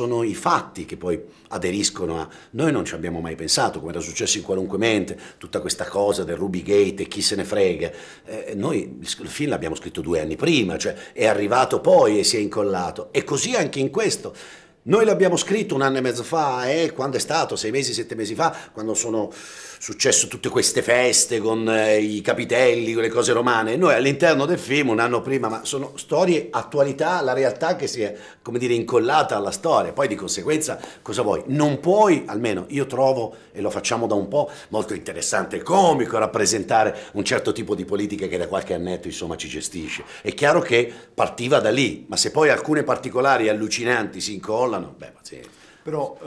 sono i fatti che poi aderiscono a... Noi non ci abbiamo mai pensato, come era successo in qualunque mente, tutta questa cosa del Ruby Gate e chi se ne frega. Eh, noi il film l'abbiamo scritto due anni prima, cioè è arrivato poi e si è incollato. E così anche in questo. Noi l'abbiamo scritto un anno e mezzo fa, eh, quando è stato, sei mesi, sette mesi fa, quando sono successe tutte queste feste con eh, i capitelli, con le cose romane. Noi all'interno del film, un anno prima, ma sono storie, attualità, la realtà che si è, come dire, incollata alla storia. Poi di conseguenza, cosa vuoi? Non puoi, almeno io trovo, e lo facciamo da un po', molto interessante e comico rappresentare un certo tipo di politica che da qualche annetto, insomma, ci gestisce. È chiaro che partiva da lì, ma se poi alcune particolari allucinanti si incollano, crollano, beh pazienza. Però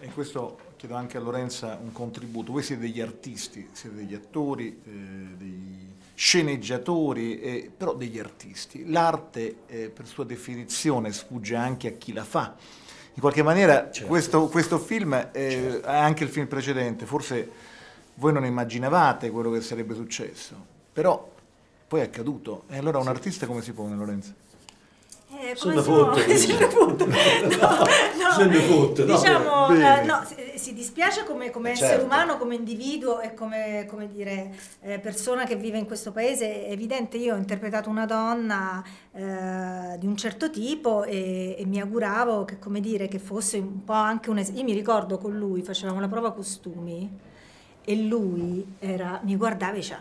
eh, in questo chiedo anche a Lorenza un contributo, voi siete degli artisti, siete degli attori, eh, degli sceneggiatori, eh, però degli artisti. L'arte eh, per sua definizione sfugge anche a chi la fa. In qualche maniera certo. questo, questo, film, eh, certo. è certo. anche il film precedente, forse voi non immaginavate quello che sarebbe successo, però poi è accaduto. E allora un artista come si pone, Lorenzo? Eh, sono fotte. Diciamo, eh, diciamo, eh no, si, dispiace come, come eh, certo. essere umano, come individuo e come, come dire, eh, persona che vive in questo paese. È evidente, io ho interpretato una donna eh, di un certo tipo e, e mi auguravo che, dire, che, fosse un po' anche un... esempio. Io mi ricordo con lui, facevamo la prova costumi e lui era, mi guardava e diceva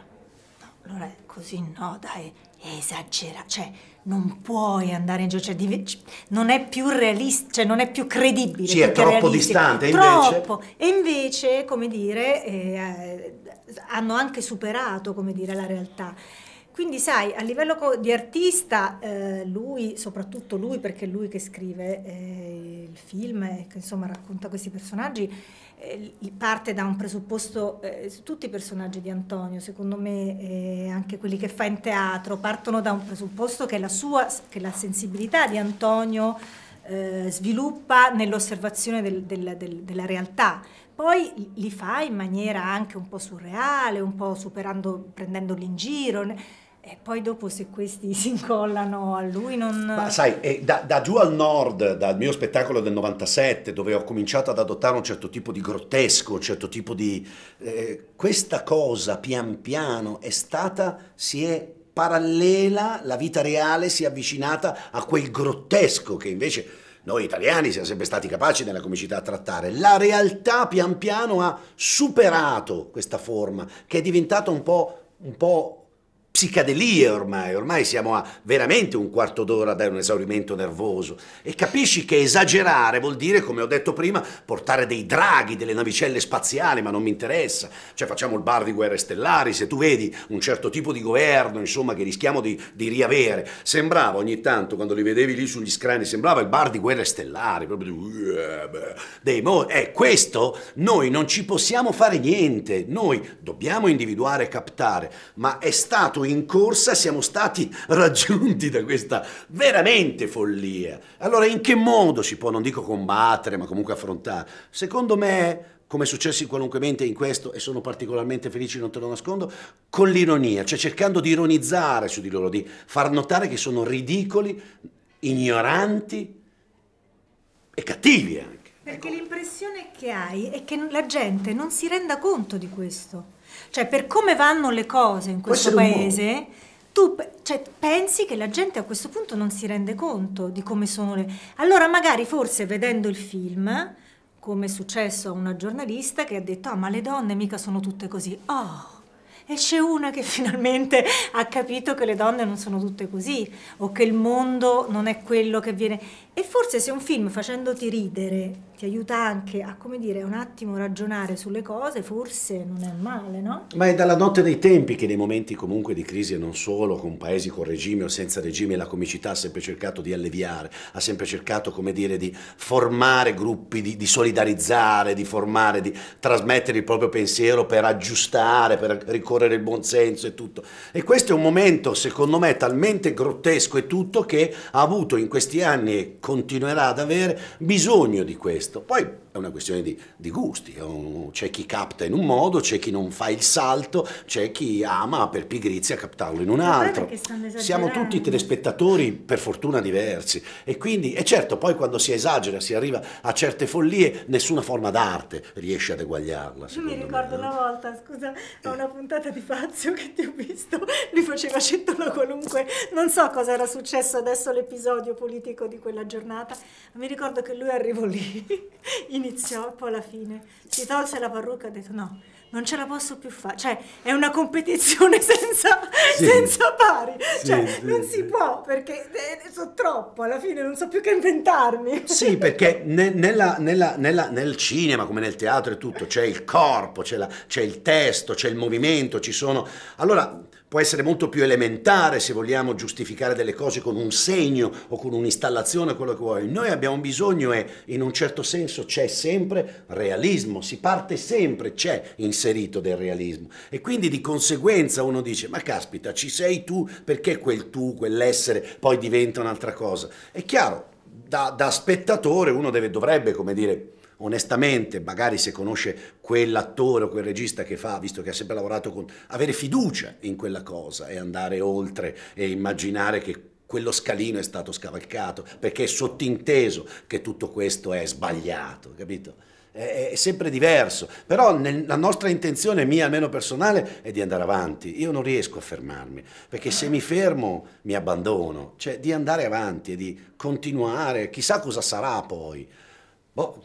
no, non così, no, dai, esagera, cioè non puoi andare in giro, cioè, non è più realista, cioè non è più credibile. Sì, è troppo distante troppo. invece. E invece, come dire, eh, hanno anche superato, come dire, la realtà. Quindi sai, a livello di artista, eh, lui, soprattutto lui, perché è lui che scrive eh, il film e che insomma racconta questi personaggi, eh, parte da un presupposto, eh, tutti i personaggi di Antonio, secondo me, eh, anche quelli che fa in teatro, partono da un presupposto che la sua, che la sensibilità di Antonio eh, sviluppa nell'osservazione del, del, del, della realtà. Poi li fa in maniera anche un po' surreale, un po' superando, prendendoli in giro. E poi dopo se questi si incollano a lui non... Ma sai, eh, da, da, giù al nord, dal mio spettacolo del 97, dove ho cominciato ad adottare un certo tipo di grottesco, un certo tipo di... Eh, questa cosa pian piano è stata, si è parallela, la vita reale si è avvicinata a quel grottesco che invece noi italiani siamo sempre stati capaci nella comicità a trattare. La realtà pian piano ha superato questa forma, che è diventata un po', un po psicadelie ormai, ormai siamo a veramente un quarto d'ora da un esaurimento nervoso e capisci che esagerare vuol dire, come ho detto prima, portare dei draghi, delle navicelle spaziali, ma non mi interessa, cioè facciamo il bar di guerre stellari, se tu vedi un certo tipo di governo, insomma, che rischiamo di, di riavere, sembrava ogni tanto, quando li vedevi lì sugli scrani, sembrava il bar di guerre stellari, proprio di... Dei mo- eh, questo noi non ci possiamo fare niente, noi dobbiamo individuare e captare, ma è stato stato in corsa, siamo stati raggiunti da questa veramente follia. Allora in che modo si può, non dico combattere, ma comunque affrontare? Secondo me, come è successo in qualunque mente in questo, e sono particolarmente felice, non te lo nascondo, con l'ironia, cioè cercando di ironizzare su di loro, di far notare che sono ridicoli, ignoranti e cattivi anche. Perché ecco. l'impressione che hai è che la gente non si renda conto di questo. Cioè, per come vanno le cose in questo, paese, tu cioè, pensi che la gente a questo punto non si rende conto di come sono le... Allora, magari forse vedendo il film, come è successo a una giornalista che ha detto, ah, ma le donne mica sono tutte così. Oh! E c'è una che finalmente ha capito che le donne non sono tutte così, o che il mondo non è quello che viene. E forse se un film facendoti ridere ti aiuta anche a, come dire, un attimo ragionare sulle cose, forse non è male, no? Ma è dalla notte dei tempi che nei momenti comunque di crisi e non solo, con paesi con regime o senza regime, la comicità ha sempre cercato di alleviare, ha sempre cercato, come dire, di formare gruppi, di, di solidarizzare, di formare, di trasmettere il proprio pensiero per aggiustare, per ricorrere il buonsenso e tutto. E questo è un momento, secondo me, talmente grottesco e tutto che ha avuto in questi anni e continuerà ad avere bisogno di questo questo. Poi è una questione di, di gusti, c'è chi capta in un modo, c'è chi non fa il salto, c'è chi ama per pigrizia captarlo in un altro. Siamo tutti telespettatori per fortuna diversi e quindi, e certo, poi quando si esagera, si arriva a certe follie, nessuna forma d'arte riesce ad eguagliarla. Io mi ricordo me. una volta, scusa, a una eh. puntata di Fazio che ti ho visto, lui faceva centola qualunque, non so cosa era successo adesso l'episodio politico di quella giornata, mi ricordo che lui arrivò lì iniziò poi alla fine. Si tolse la parrucca e ha detto no, non ce la posso più fare, cioè è una competizione senza, sì. senza pari, sì, cioè sì, non si può perché eh, eh, so troppo, alla fine non so più che inventarmi. Sì, perché ne, nella, nella, nella, nel cinema come nel teatro e tutto c'è il corpo, c'è il testo, c'è il movimento, ci sono... Allora può essere molto più elementare se vogliamo giustificare delle cose con un segno o con un'installazione, quello che vuoi. Noi abbiamo bisogno e in un certo senso c'è sempre realismo, si parte sempre, c'è in inserito del realismo. E quindi di conseguenza uno dice, ma caspita, ci sei tu, perché quel tu, quell'essere poi diventa un'altra cosa? È chiaro, da, da spettatore uno deve, dovrebbe, come dire, onestamente, magari se conosce quell'attore o quel regista che fa, visto che ha sempre lavorato con, avere fiducia in quella cosa e andare oltre e immaginare che quello scalino è stato scavalcato, perché è sottinteso che tutto questo è sbagliato, capito? è, sempre diverso, però nel, la nostra intenzione, mia almeno personale, è di andare avanti. Io non riesco a fermarmi, perché se mi fermo mi abbandono, cioè di andare avanti e di continuare, chissà cosa sarà poi. Boh,